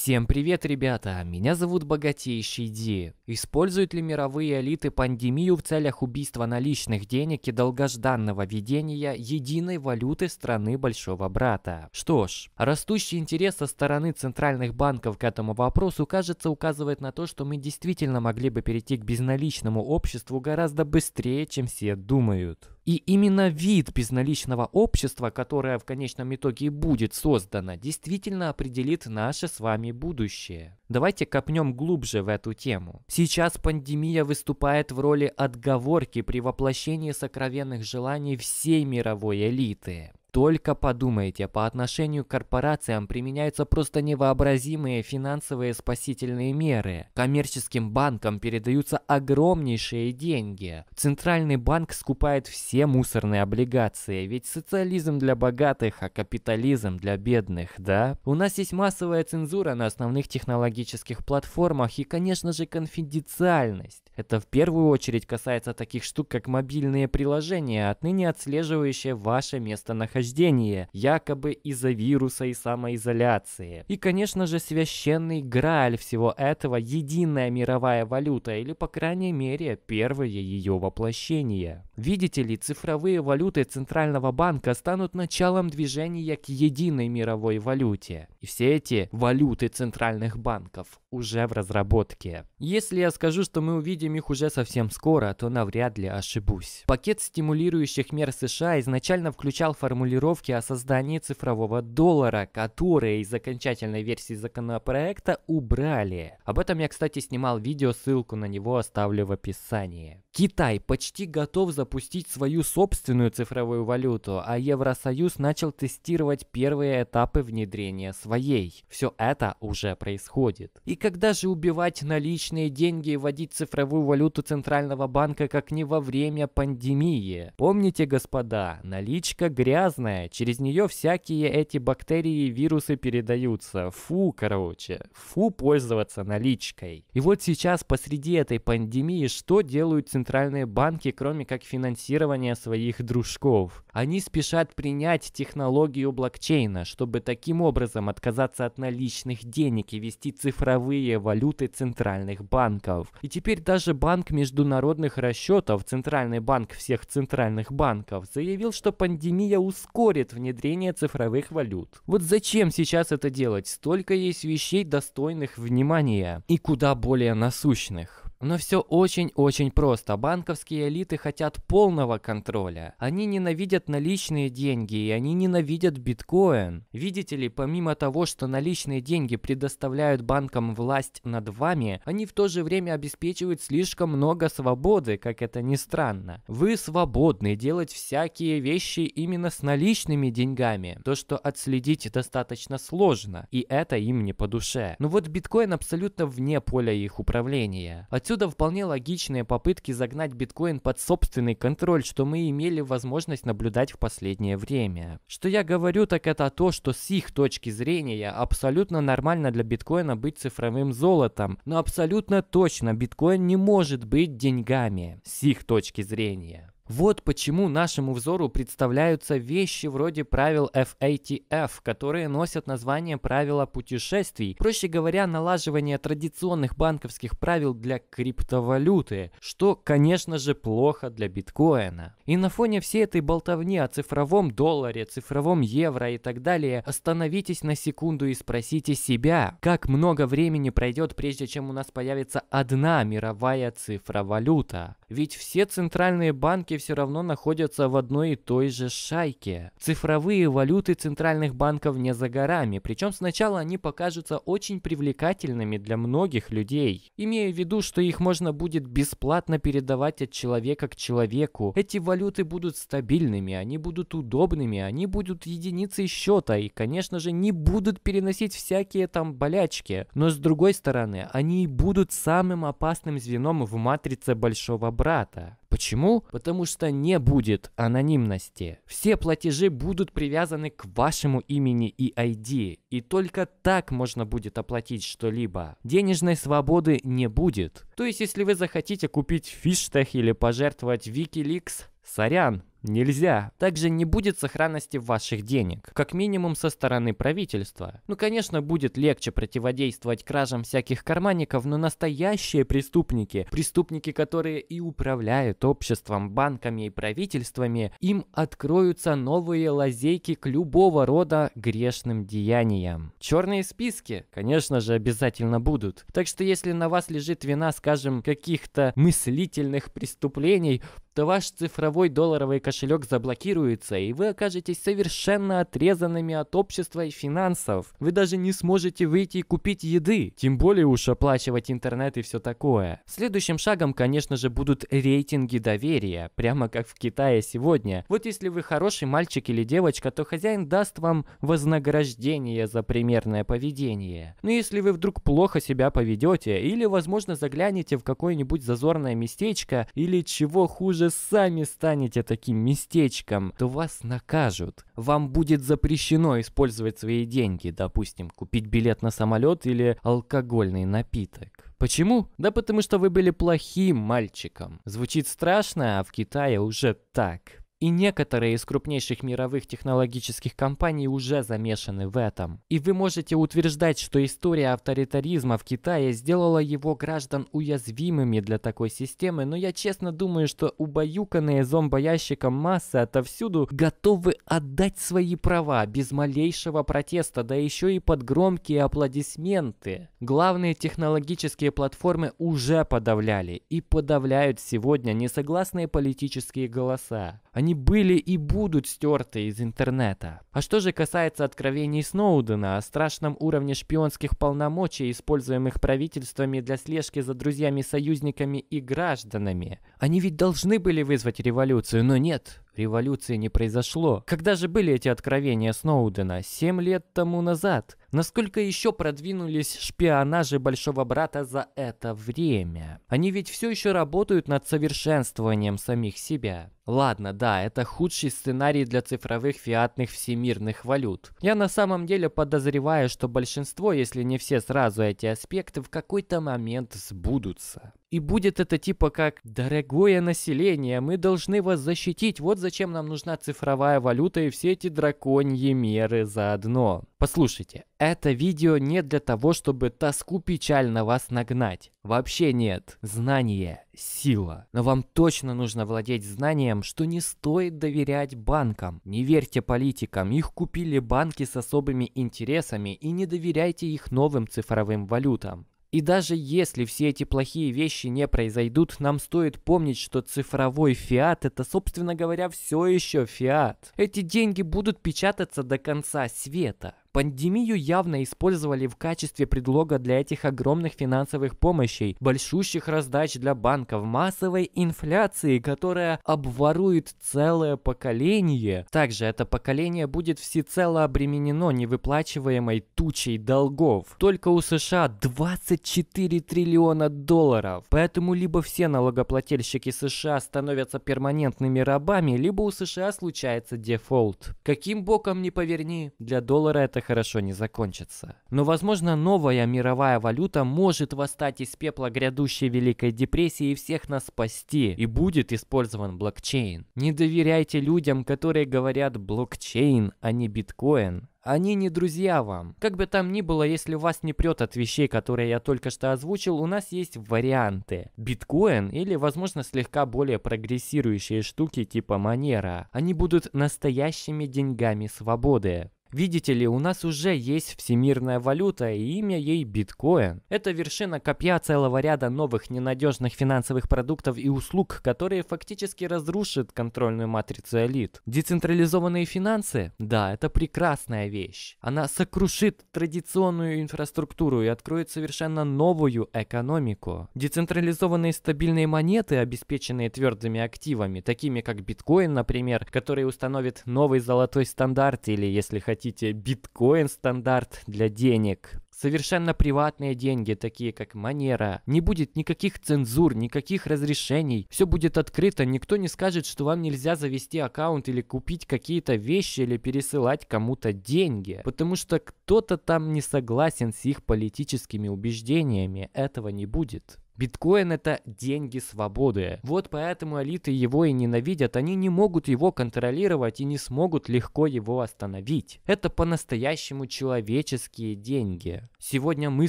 Всем привет, ребята! Меня зовут Богатейший Ди. Используют ли мировые элиты пандемию в целях убийства наличных денег и долгожданного введения единой валюты страны Большого Брата? Что ж, растущий интерес со стороны центральных банков к этому вопросу, кажется, указывает на то, что мы действительно могли бы перейти к безналичному обществу гораздо быстрее, чем все думают. И именно вид безналичного общества, которое в конечном итоге будет создано, действительно определит наше с вами будущее. Давайте копнем глубже в эту тему. Сейчас пандемия выступает в роли отговорки при воплощении сокровенных желаний всей мировой элиты. Только подумайте, по отношению к корпорациям применяются просто невообразимые финансовые спасительные меры. Коммерческим банкам передаются огромнейшие деньги. Центральный банк скупает все мусорные облигации, ведь социализм для богатых, а капитализм для бедных, да? У нас есть массовая цензура на основных технологических платформах и, конечно же, конфиденциальность. Это в первую очередь касается таких штук, как мобильные приложения, отныне отслеживающие ваше местонахождение, якобы из-за вируса и самоизоляции. И, конечно же, священный грааль всего этого – единая мировая валюта, или, по крайней мере, первое ее воплощение. Видите ли, цифровые валюты Центрального банка станут началом движения к единой мировой валюте. И все эти валюты центральных банков уже в разработке. Если я скажу, что мы увидим обсудим их уже совсем скоро, а то навряд ли ошибусь. Пакет стимулирующих мер США изначально включал формулировки о создании цифрового доллара, которые из окончательной версии законопроекта убрали. Об этом я, кстати, снимал видео, ссылку на него оставлю в описании. Китай почти готов запустить свою собственную цифровую валюту, а Евросоюз начал тестировать первые этапы внедрения своей. Все это уже происходит. И когда же убивать наличные деньги и вводить цифровую мировую валюту Центрального банка как не во время пандемии. Помните, господа, наличка грязная, через нее всякие эти бактерии и вирусы передаются. Фу, короче, фу пользоваться наличкой. И вот сейчас посреди этой пандемии что делают центральные банки, кроме как финансирования своих дружков? Они спешат принять технологию блокчейна, чтобы таким образом отказаться от наличных денег и вести цифровые валюты центральных банков. И теперь даже даже Банк международных расчетов, Центральный банк всех центральных банков, заявил, что пандемия ускорит внедрение цифровых валют. Вот зачем сейчас это делать? Столько есть вещей, достойных внимания и куда более насущных. Но все очень-очень просто. Банковские элиты хотят полного контроля. Они ненавидят наличные деньги, и они ненавидят биткоин. Видите ли, помимо того, что наличные деньги предоставляют банкам власть над вами, они в то же время обеспечивают слишком много свободы, как это ни странно. Вы свободны делать всякие вещи именно с наличными деньгами. То, что отследить достаточно сложно, и это им не по душе. Но ну вот биткоин абсолютно вне поля их управления. От Отсюда вполне логичные попытки загнать биткоин под собственный контроль, что мы имели возможность наблюдать в последнее время. Что я говорю, так это то, что с их точки зрения абсолютно нормально для биткоина быть цифровым золотом, но абсолютно точно биткоин не может быть деньгами с их точки зрения. Вот почему нашему взору представляются вещи вроде правил FATF, которые носят название правила путешествий, проще говоря, налаживание традиционных банковских правил для криптовалюты, что, конечно же, плохо для биткоина. И на фоне всей этой болтовни о цифровом долларе, цифровом евро и так далее, остановитесь на секунду и спросите себя, как много времени пройдет, прежде чем у нас появится одна мировая цифровалюта. Ведь все центральные банки все равно находятся в одной и той же шайке. Цифровые валюты центральных банков не за горами, причем сначала они покажутся очень привлекательными для многих людей. Имея в виду, что их можно будет бесплатно передавать от человека к человеку, эти валюты будут стабильными, они будут удобными, они будут единицей счета и, конечно же, не будут переносить всякие там болячки. Но с другой стороны, они и будут самым опасным звеном в матрице Большого Брата. Почему? Потому что не будет анонимности. Все платежи будут привязаны к вашему имени и ID, и только так можно будет оплатить что-либо. Денежной свободы не будет. То есть, если вы захотите купить фиштех или пожертвовать Wikileaks, сорян, Нельзя. Также не будет сохранности ваших денег, как минимум со стороны правительства. Ну, конечно, будет легче противодействовать кражам всяких карманников, но настоящие преступники, преступники, которые и управляют обществом, банками и правительствами, им откроются новые лазейки к любого рода грешным деяниям. Черные списки, конечно же, обязательно будут. Так что если на вас лежит вина, скажем, каких-то мыслительных преступлений, что ваш цифровой долларовый кошелек заблокируется, и вы окажетесь совершенно отрезанными от общества и финансов. Вы даже не сможете выйти и купить еды, тем более уж оплачивать интернет и все такое. Следующим шагом, конечно же, будут рейтинги доверия, прямо как в Китае сегодня. Вот если вы хороший мальчик или девочка, то хозяин даст вам вознаграждение за примерное поведение. Но если вы вдруг плохо себя поведете, или, возможно, заглянете в какое-нибудь зазорное местечко, или чего хуже же сами станете таким местечком, то вас накажут. Вам будет запрещено использовать свои деньги, допустим, купить билет на самолет или алкогольный напиток. Почему? Да потому что вы были плохим мальчиком. Звучит страшно, а в Китае уже так. И некоторые из крупнейших мировых технологических компаний уже замешаны в этом. И вы можете утверждать, что история авторитаризма в Китае сделала его граждан уязвимыми для такой системы, но я честно думаю, что убаюканные зомбоящиком массы отовсюду готовы отдать свои права без малейшего протеста, да еще и под громкие аплодисменты. Главные технологические платформы уже подавляли и подавляют сегодня несогласные политические голоса. Они они были и будут стерты из интернета. А что же касается откровений Сноудена о страшном уровне шпионских полномочий, используемых правительствами для слежки за друзьями-союзниками и гражданами, они ведь должны были вызвать революцию, но нет. Революции не произошло. Когда же были эти откровения Сноудена? Семь лет тому назад. Насколько еще продвинулись шпионажи Большого Брата за это время? Они ведь все еще работают над совершенствованием самих себя. Ладно, да, это худший сценарий для цифровых фиатных всемирных валют. Я на самом деле подозреваю, что большинство, если не все сразу эти аспекты, в какой-то момент сбудутся. И будет это типа как «Дорогое население, мы должны вас защитить, вот зачем нам нужна цифровая валюта и все эти драконьи меры заодно». Послушайте, это видео не для того, чтобы тоску печально вас нагнать. Вообще нет. Знание – сила. Но вам точно нужно владеть знанием, что не стоит доверять банкам. Не верьте политикам, их купили банки с особыми интересами и не доверяйте их новым цифровым валютам. И даже если все эти плохие вещи не произойдут, нам стоит помнить, что цифровой фиат это, собственно говоря, все еще фиат. Эти деньги будут печататься до конца света. Пандемию явно использовали в качестве предлога для этих огромных финансовых помощей, большущих раздач для банков, массовой инфляции, которая обворует целое поколение. Также это поколение будет всецело обременено невыплачиваемой тучей долгов. Только у США 24 триллиона долларов. Поэтому либо все налогоплательщики США становятся перманентными рабами, либо у США случается дефолт. Каким боком не поверни, для доллара это хорошо не закончится. Но, возможно, новая мировая валюта может восстать из пепла грядущей Великой депрессии и всех нас спасти, и будет использован блокчейн. Не доверяйте людям, которые говорят блокчейн, а не биткоин. Они не друзья вам. Как бы там ни было, если вас не прет от вещей, которые я только что озвучил, у нас есть варианты. Биткоин или, возможно, слегка более прогрессирующие штуки типа Манера. Они будут настоящими деньгами свободы. Видите ли, у нас уже есть всемирная валюта, и имя ей биткоин. Это вершина копья целого ряда новых ненадежных финансовых продуктов и услуг, которые фактически разрушат контрольную матрицу элит. Децентрализованные финансы? Да, это прекрасная вещь. Она сокрушит традиционную инфраструктуру и откроет совершенно новую экономику. Децентрализованные стабильные монеты, обеспеченные твердыми активами, такими как биткоин, например, который установит новый золотой стандарт или, если хотите, хотите биткоин стандарт для денег, совершенно приватные деньги, такие как Манера. Не будет никаких цензур, никаких разрешений. Все будет открыто, никто не скажет, что вам нельзя завести аккаунт или купить какие-то вещи или пересылать кому-то деньги. Потому что кто-то там не согласен с их политическими убеждениями. Этого не будет. Биткоин это деньги свободы. Вот поэтому элиты его и ненавидят, они не могут его контролировать и не смогут легко его остановить. Это по-настоящему человеческие деньги. Сегодня мы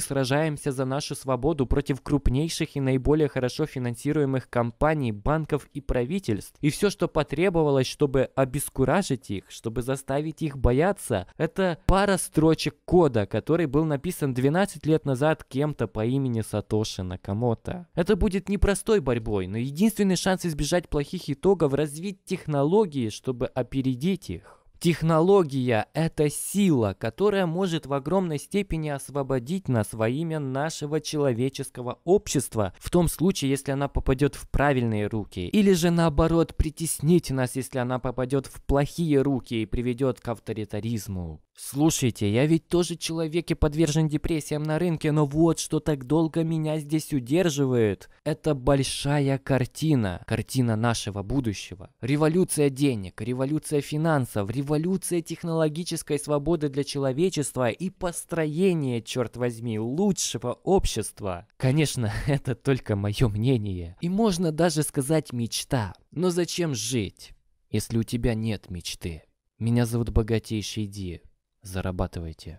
сражаемся за нашу свободу против крупнейших и наиболее хорошо финансируемых компаний, банков и правительств. И все, что потребовалось, чтобы обескуражить их, чтобы заставить их бояться, это пара строчек кода, который был написан 12 лет назад кем-то по имени Сатоши Накамото опыта. Это будет непростой борьбой, но единственный шанс избежать плохих итогов – развить технологии, чтобы опередить их. Технология – это сила, которая может в огромной степени освободить нас во имя нашего человеческого общества, в том случае, если она попадет в правильные руки, или же наоборот притеснить нас, если она попадет в плохие руки и приведет к авторитаризму. Слушайте, я ведь тоже человек и подвержен депрессиям на рынке, но вот что так долго меня здесь удерживает. Это большая картина, картина нашего будущего. Революция денег, революция финансов, революция технологической свободы для человечества и построение, черт возьми, лучшего общества. Конечно, это только мое мнение. И можно даже сказать мечта. Но зачем жить, если у тебя нет мечты? Меня зовут Богатейший Ди зарабатывайте.